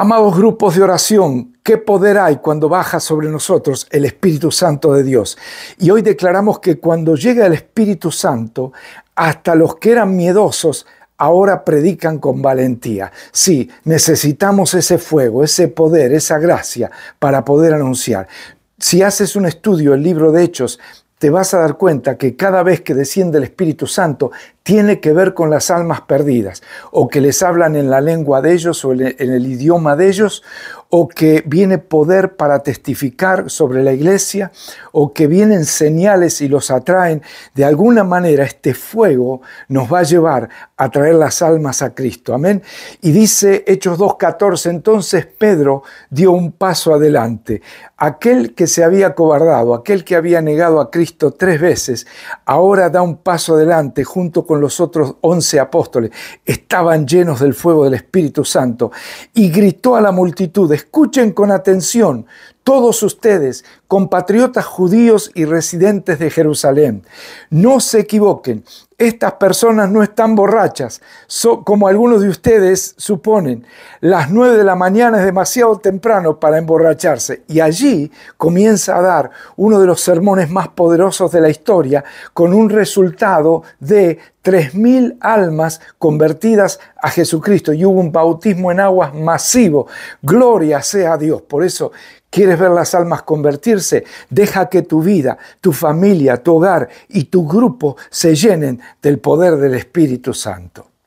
Amados grupos de oración, qué poder hay cuando baja sobre nosotros el Espíritu Santo de Dios. Y hoy declaramos que cuando llega el Espíritu Santo, hasta los que eran miedosos ahora predican con valentía. Sí, necesitamos ese fuego, ese poder, esa gracia para poder anunciar. Si haces un estudio, el libro de Hechos, te vas a dar cuenta que cada vez que desciende el Espíritu Santo, tiene que ver con las almas perdidas, o que les hablan en la lengua de ellos o en el idioma de ellos, o que viene poder para testificar sobre la iglesia, o que vienen señales y los atraen. De alguna manera este fuego nos va a llevar a traer las almas a Cristo. Amén. Y dice Hechos 2.14, entonces Pedro dio un paso adelante. Aquel que se había cobardado, aquel que había negado a Cristo tres veces, ahora da un paso adelante junto con los otros once apóstoles, estaban llenos del fuego del Espíritu Santo, y gritó a la multitud, escuchen con atención, todos ustedes, compatriotas judíos y residentes de Jerusalén, no se equivoquen, estas personas no están borrachas, como algunos de ustedes suponen. Las nueve de la mañana es demasiado temprano para emborracharse. Y allí comienza a dar uno de los sermones más poderosos de la historia, con un resultado de tres mil almas convertidas a Jesucristo. Y hubo un bautismo en aguas masivo. Gloria sea a Dios. Por eso ¿Quieres ver las almas convertirse? Deja que tu vida, tu familia, tu hogar y tu grupo se llenen del poder del Espíritu Santo.